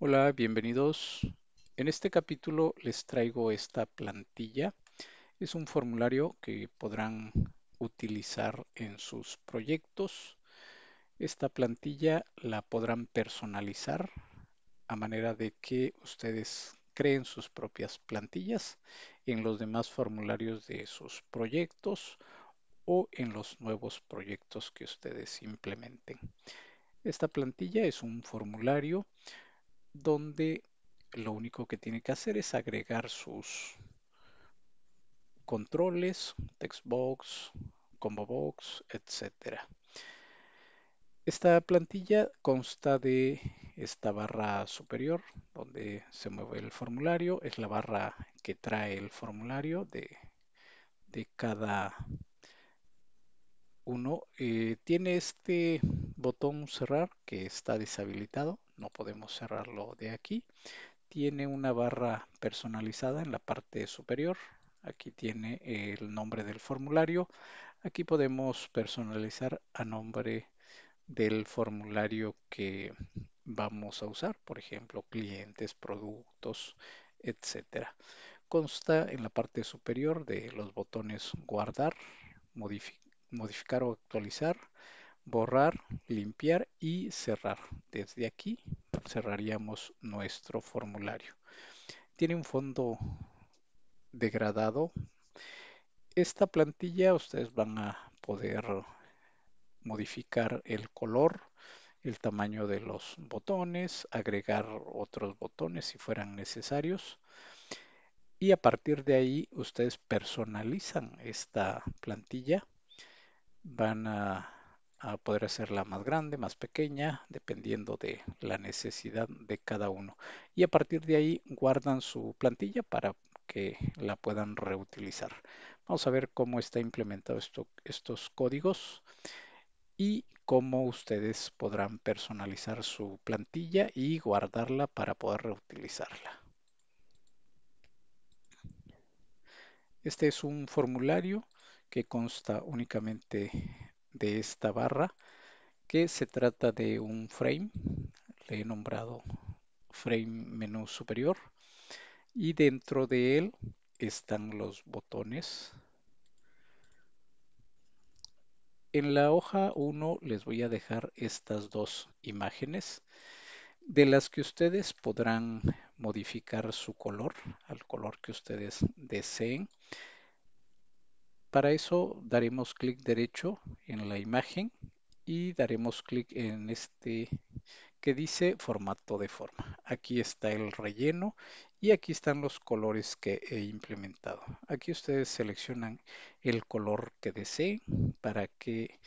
Hola, bienvenidos. En este capítulo les traigo esta plantilla. Es un formulario que podrán utilizar en sus proyectos. Esta plantilla la podrán personalizar a manera de que ustedes creen sus propias plantillas en los demás formularios de sus proyectos o en los nuevos proyectos que ustedes implementen. Esta plantilla es un formulario donde lo único que tiene que hacer es agregar sus controles, textbox, combo box, etc. Esta plantilla consta de esta barra superior donde se mueve el formulario, es la barra que trae el formulario de, cada uno. Eh, tiene este botón cerrar que está deshabilitado no podemos cerrarlo de aquí. Tiene una barra personalizada en la parte superior. Aquí tiene el nombre del formulario. Aquí podemos personalizar a nombre del formulario que vamos a usar, por ejemplo, clientes, productos, etc. Consta en la parte superior de los botones guardar, modificar o actualizar, borrar, limpiar y cerrar. Desde aquí cerraríamos nuestro formulario. Tiene un fondo degradado. Esta plantilla ustedes van a poder modificar el color, el tamaño de los botones, agregar otros botones si fueran necesarios. Y a partir de ahí ustedes personalizan esta plantilla. Van a a poder hacerla más grande, más pequeña, dependiendo de la necesidad de cada uno. Y a partir de ahí guardan su plantilla para que la puedan reutilizar. Vamos a ver cómo está implementado estos códigos y cómo ustedes podrán personalizar su plantilla y guardarla para poder reutilizarla. Este es un formulario que consta únicamente de esta barra que se trata de un frame, le he nombrado frame menú superior y dentro de él están los botones. En la hoja 1 les voy a dejar estas dos imágenes de las que ustedes podrán modificar su color al color que ustedes deseen. Para eso daremos clic derecho en la imagen y daremos clic en este que dice formato de forma. Aquí está el relleno y aquí están los colores que he implementado. Aquí ustedes seleccionan el color que deseen para que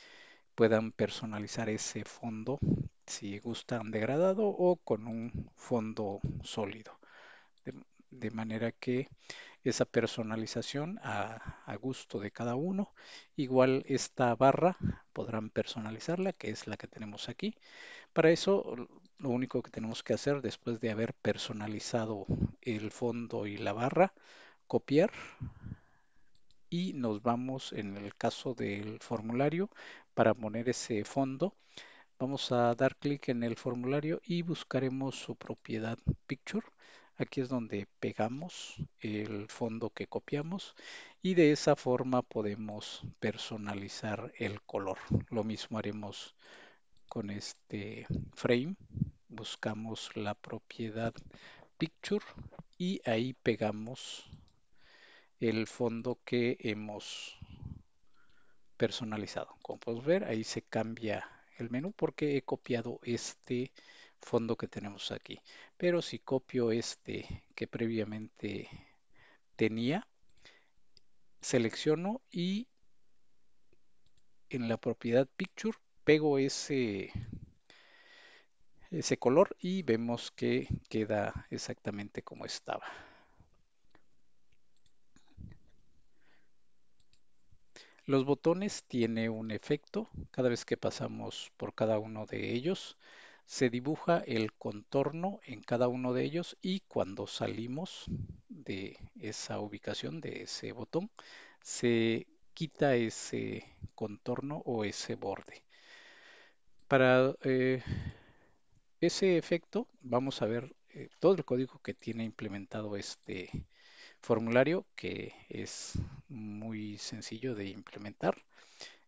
puedan personalizar ese fondo si gustan degradado o con un fondo sólido de manera que esa personalización a, gusto de cada uno. Igual esta barra podrán personalizarla, que es la que tenemos aquí. Para eso lo único que tenemos que hacer después de haber personalizado el fondo y la barra, copiar y nos vamos en el caso del formulario para poner ese fondo. Vamos a dar clic en el formulario y buscaremos su propiedad picture Aquí es donde pegamos el fondo que copiamos y de esa forma podemos personalizar el color. Lo mismo haremos con este frame. Buscamos la propiedad picture y ahí pegamos el fondo que hemos personalizado. Como podemos ver, ahí se cambia el menú porque he copiado este fondo que tenemos aquí. Pero si copio este que previamente tenía, selecciono y en la propiedad Picture pego ese, ese color y vemos que queda exactamente como estaba. Los botones tiene un efecto cada vez que pasamos por cada uno de ellos se dibuja el contorno en cada uno de ellos y cuando salimos de esa ubicación, de ese botón, se quita ese contorno o ese borde. Para eh, ese efecto vamos a ver eh, todo el código que tiene implementado este formulario que es muy sencillo de implementar.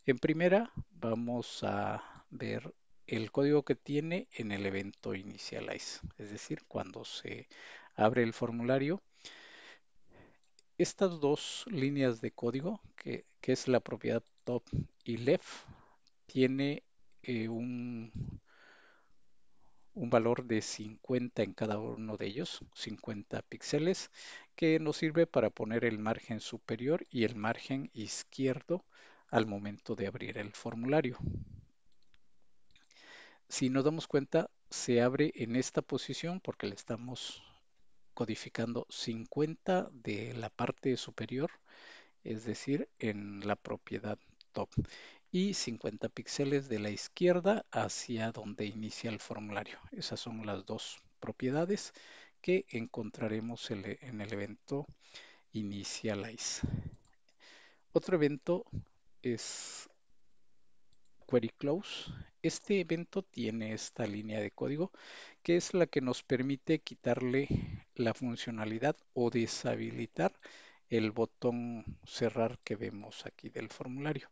En primera vamos a ver el código que tiene en el evento initialize, es decir, cuando se abre el formulario. Estas dos líneas de código, que, es la propiedad top y left, tiene eh, un, un valor de 50 en cada uno de ellos, 50 píxeles, que nos sirve para poner el margen superior y el margen izquierdo al momento de abrir el formulario. Si nos damos cuenta, se abre en esta posición porque le estamos codificando 50 de la parte superior, es decir, en la propiedad top y 50 píxeles de la izquierda hacia donde inicia el formulario. Esas son las dos propiedades que encontraremos en el evento initialize. Otro evento es query close este evento tiene esta línea de código que es la que nos permite quitarle la funcionalidad o deshabilitar el botón cerrar que vemos aquí del formulario.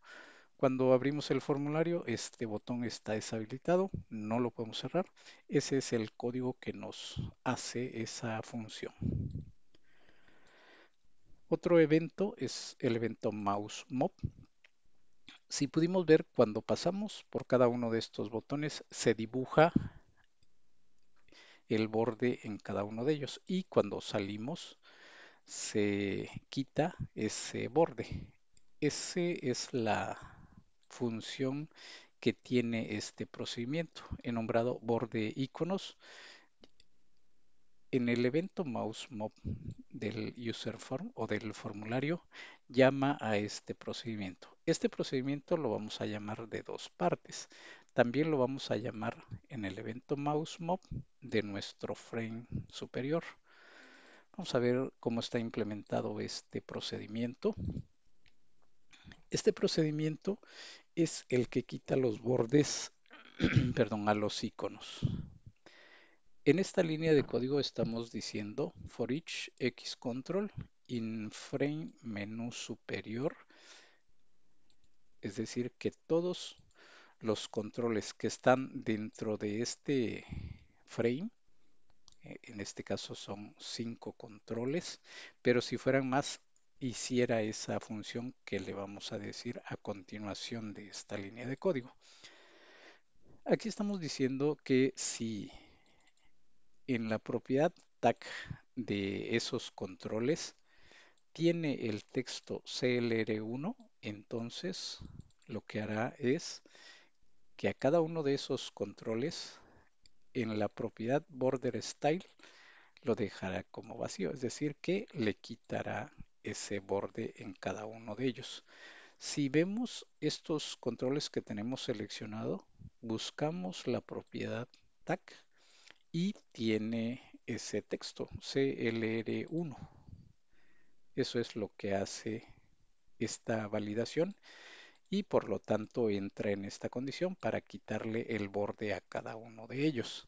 Cuando abrimos el formulario, este botón está deshabilitado, no lo podemos cerrar. Ese es el código que nos hace esa función. Otro evento es el evento mouse si pudimos ver, cuando pasamos por cada uno de estos botones, se dibuja el borde en cada uno de ellos y cuando salimos se quita ese borde. Esa es la función que tiene este procedimiento. He nombrado borde iconos. En el evento mouse del user form o del formulario llama a este procedimiento. Este procedimiento lo vamos a llamar de dos partes. También lo vamos a llamar en el evento mouse de nuestro frame superior. Vamos a ver cómo está implementado este procedimiento. Este procedimiento es el que quita los bordes perdón, a los iconos. En esta línea de código estamos diciendo for each x control in frame menú superior es decir, que todos los controles que están dentro de este frame, eh, en este caso son cinco controles, pero si fueran más, hiciera esa función que le vamos a decir a continuación de esta línea de código. Aquí estamos diciendo que si en la propiedad tag de esos controles tiene el texto CLR1, entonces lo que hará es que a cada uno de esos controles en la propiedad border style lo dejará como vacío, es decir, que le quitará ese borde en cada uno de ellos. Si vemos estos controles que tenemos seleccionado, buscamos la propiedad tag y tiene ese texto, CLR1. Eso es lo que hace esta validación y por lo tanto entra en esta condición para quitarle el borde a cada uno de ellos.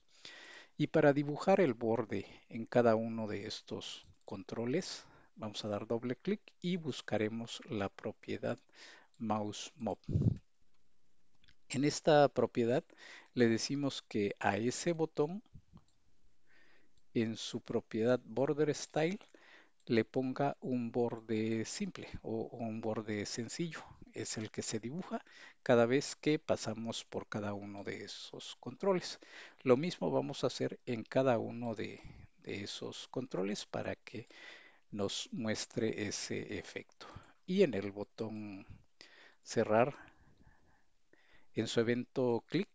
Y para dibujar el borde en cada uno de estos controles, vamos a dar doble clic y buscaremos la propiedad mouse mob. En esta propiedad le decimos que a ese botón en su propiedad border style le ponga un borde simple o, un borde sencillo. Es el que se dibuja cada vez que pasamos por cada uno de esos controles. Lo mismo vamos a hacer en cada uno de, de esos controles para que nos muestre ese efecto. Y en el botón cerrar, en su evento clic,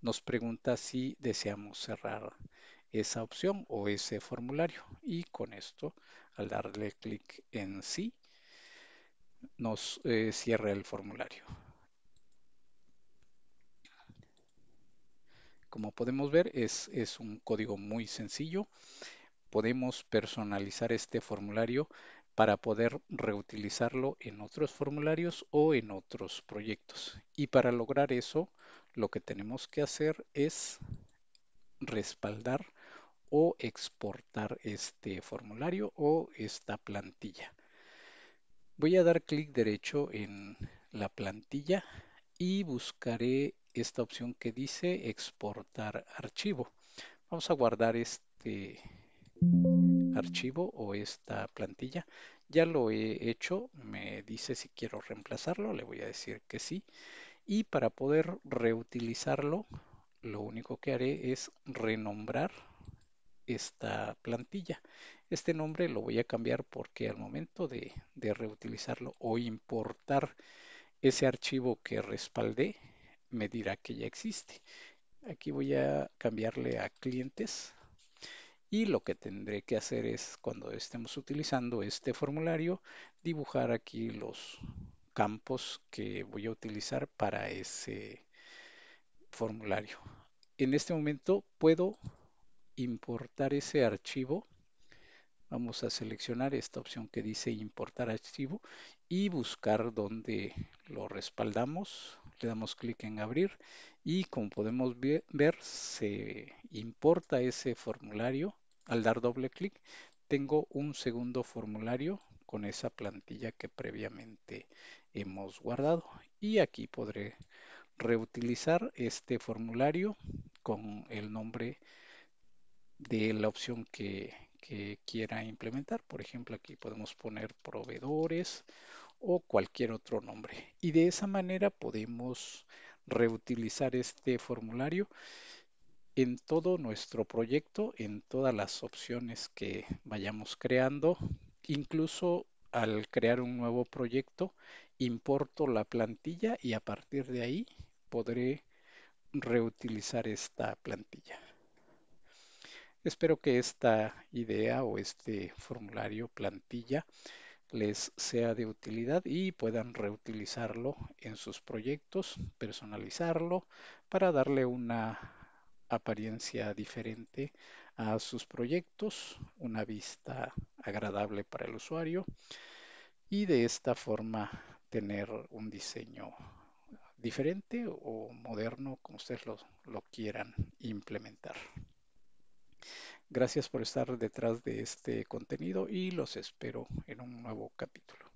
nos pregunta si deseamos cerrar esa opción o ese formulario. Y con esto, al darle clic en sí, nos eh, cierra el formulario. Como podemos ver, es un código muy sencillo. Podemos personalizar este formulario para poder reutilizarlo en otros formularios o en otros proyectos. Y para lograr eso, lo que tenemos que hacer es respaldar o exportar este formulario o esta plantilla. Voy a dar clic derecho en la plantilla y buscaré esta opción que dice exportar archivo. Vamos a guardar este archivo o esta plantilla. Ya lo he hecho, me dice si quiero reemplazarlo, le voy a decir que sí. Y para poder reutilizarlo, lo único que haré es renombrar esta plantilla. Este nombre lo voy a cambiar porque al momento de, reutilizarlo o importar ese archivo que respaldé, me dirá que ya existe. Aquí voy a cambiarle a clientes y lo que tendré que hacer es cuando estemos utilizando este formulario, dibujar aquí los campos que voy a utilizar para ese formulario. En este momento puedo importar ese archivo, vamos a seleccionar esta opción que dice importar archivo y buscar donde lo respaldamos. Le damos clic en abrir y como podemos ver se importa ese formulario. Al dar doble clic tengo un segundo formulario con esa plantilla que previamente hemos guardado y aquí podré reutilizar este formulario con el nombre de la opción que, quiera implementar. Por ejemplo, aquí podemos poner proveedores o cualquier otro nombre. Y de esa manera podemos reutilizar este formulario en todo nuestro proyecto, en todas las opciones que vayamos creando. Incluso al crear un nuevo proyecto, importo la plantilla y a partir de ahí podré reutilizar esta plantilla. Espero que esta idea o este formulario plantilla les sea de utilidad y puedan reutilizarlo en sus proyectos, personalizarlo para darle una apariencia diferente a sus proyectos, una vista agradable para el usuario y de esta forma tener un diseño diferente o moderno como ustedes lo, quieran implementar. Gracias por estar detrás de este contenido y los espero en un nuevo capítulo.